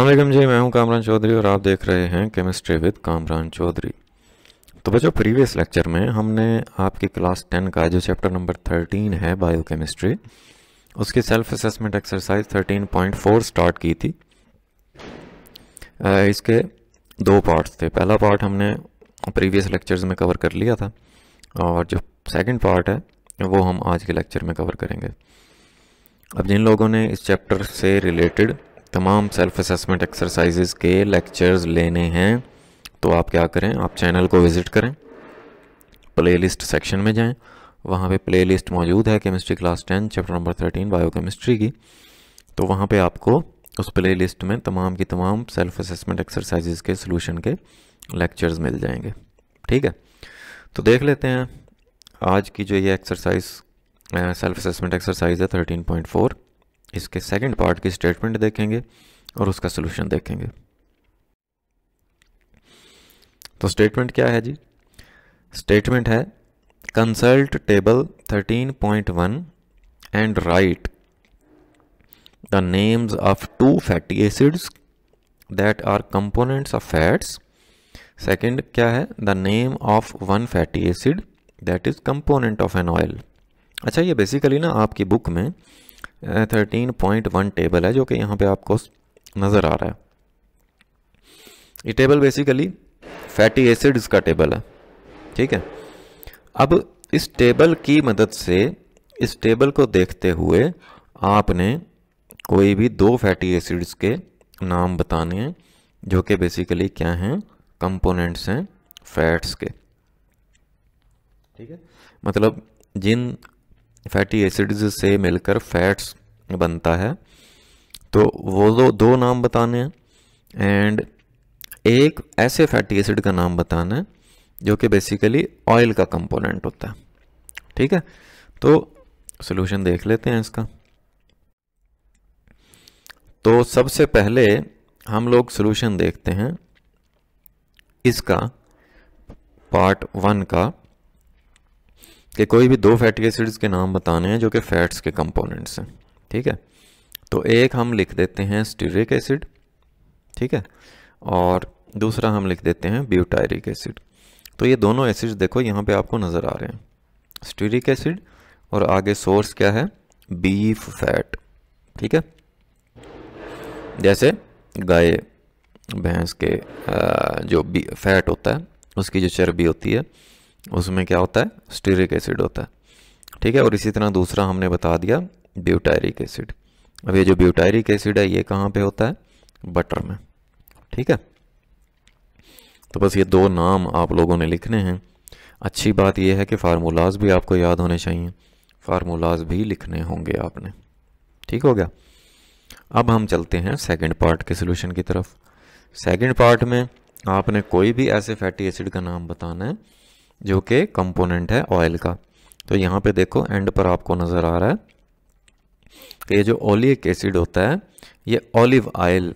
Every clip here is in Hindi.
अल्लाम जी मैं हूं कामरान चौधरी और आप देख रहे हैं केमिस्ट्री विद कामरान चौधरी तो बच्चों प्रीवियस लेक्चर में हमने आपकी क्लास टेन का जो चैप्टर नंबर थर्टीन है बायोकेमिस्ट्री उसकी self assessment exercise thirteen point four start की थी इसके दो पार्ट्स थे पहला पार्ट हमने प्रीवियस लेक्चर्स में कवर कर लिया था और जो सेकेंड पार्ट है वो हम आज के लेक्चर में कवर करेंगे अब जिन लोगों ने इस चैप्टर से रिलेटेड तमाम सेल्फ असेसमेंट एक्सरसाइजेज के लेक्चर्स लेने हैं तो आप क्या करें आप चैनल को विज़िट करें प्लेलिस्ट सेक्शन में जाएं वहाँ पे प्लेलिस्ट मौजूद है chemistry class ten chapter number thirteen biochemistry की तो वहाँ पे आपको उस प्लेलिस्ट में तमाम की तमाम सेल्फ असेसमेंट एक्सरसाइजेज के सोल्यूशन के लेक्चर्स मिल जाएंगे ठीक है तो देख लेते हैं आज की जो ये एक्सरसाइज सेल्फ असेसमेंट एक्सरसाइज है थर्टीन पॉइंट फोर इसके सेकंड पार्ट की स्टेटमेंट देखेंगे और उसका सोल्यूशन देखेंगे तो स्टेटमेंट क्या है जी स्टेटमेंट है consult table 13.1 and write the names of two fatty acids that are components of fats second क्या है the name of one fatty acid that is component of an oil अच्छा ये बेसिकली ना आपकी बुक में थर्टीन पॉइंट वन टेबल है जो कि यहाँ पे आपको नज़र आ रहा है ये टेबल बेसिकली फैटी एसिड्स का टेबल है ठीक है अब इस टेबल की मदद से इस टेबल को देखते हुए आपने कोई भी दो फैटी एसिड्स के नाम बताने हैं जो कि बेसिकली क्या हैं कंपोनेंट्स हैं फैट्स के ठीक है मतलब जिन फैटी एसिड्स से मिलकर फैट्स बनता है तो वो दो दो नाम बताने हैं एंड एक ऐसे फैटी एसिड का नाम बताना है जो कि बेसिकली ऑयल का कंपोनेंट होता है ठीक है तो सोल्यूशन देख लेते हैं इसका तो सबसे पहले हम लोग सोल्यूशन देखते हैं इसका पार्ट वन का कि कोई भी दो फैटी एसिड्स के नाम बताने हैं जो कि फैट्स के कंपोनेंट्स हैं ठीक है तो एक हम लिख देते हैं स्टीरिक एसिड ठीक है और दूसरा हम लिख देते हैं ब्यूटायरिक एसिड तो ये दोनों एसिड देखो यहाँ पे आपको नज़र आ रहे हैं स्टीरिक एसिड और आगे सोर्स क्या है बीफ फैट ठीक है जैसे गाय भैंस के जो फैट होता है उसकी जो चर्बी होती है उसमें क्या होता है स्टीरिक एसिड होता है ठीक है और इसी तरह दूसरा हमने बता दिया ब्यूटायरिक एसिड अब ये जो ब्यूटायरिक एसिड है ये कहाँ पे होता है बटर में ठीक है तो बस ये दो नाम आप लोगों ने लिखने हैं अच्छी बात यह है कि फार्मूलाज भी आपको याद होने चाहिए फार्मूलाज भी लिखने होंगे आपने ठीक हो गया अब हम चलते हैं सेकेंड पार्ट के सोल्यूशन की तरफ सेकेंड पार्ट में आपने कोई भी ऐसे फैटी एसिड का नाम बताना है जो कि कंपोनेंट है ऑयल का तो यहाँ पे देखो एंड पर आपको नज़र आ रहा है कि ये जो ओलिक एसिड होता है ये ऑलिव ऑयल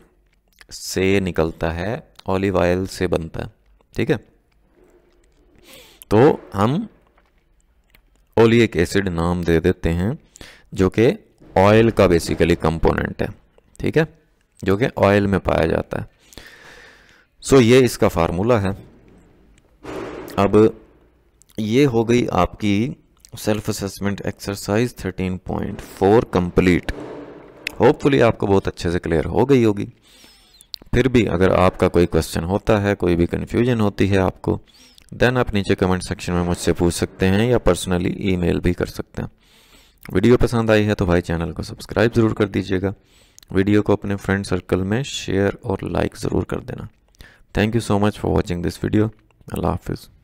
से निकलता है ऑलिव ऑयल से बनता है ठीक है तो हम ओलिक एसिड नाम दे देते हैं जो कि ऑयल का बेसिकली कंपोनेंट है ठीक है जो कि ऑयल में पाया जाता है सो so, ये इसका फार्मूला है अब ये हो गई आपकी self assessment exercise 13.4 complete hopefully आपको बहुत अच्छे से क्लियर हो गई होगी फिर भी अगर आपका कोई क्वेश्चन होता है कोई भी कन्फ्यूजन होती है आपको देन आप नीचे कमेंट सेक्शन में मुझसे पूछ सकते हैं या पर्सनली ईमेल भी कर सकते हैं वीडियो पसंद आई है तो भाई चैनल को सब्सक्राइब ज़रूर कर दीजिएगा वीडियो को अपने फ्रेंड सर्कल में शेयर और लाइक ज़रूर कर देना thank you so much for watching this video Allah हाफिज़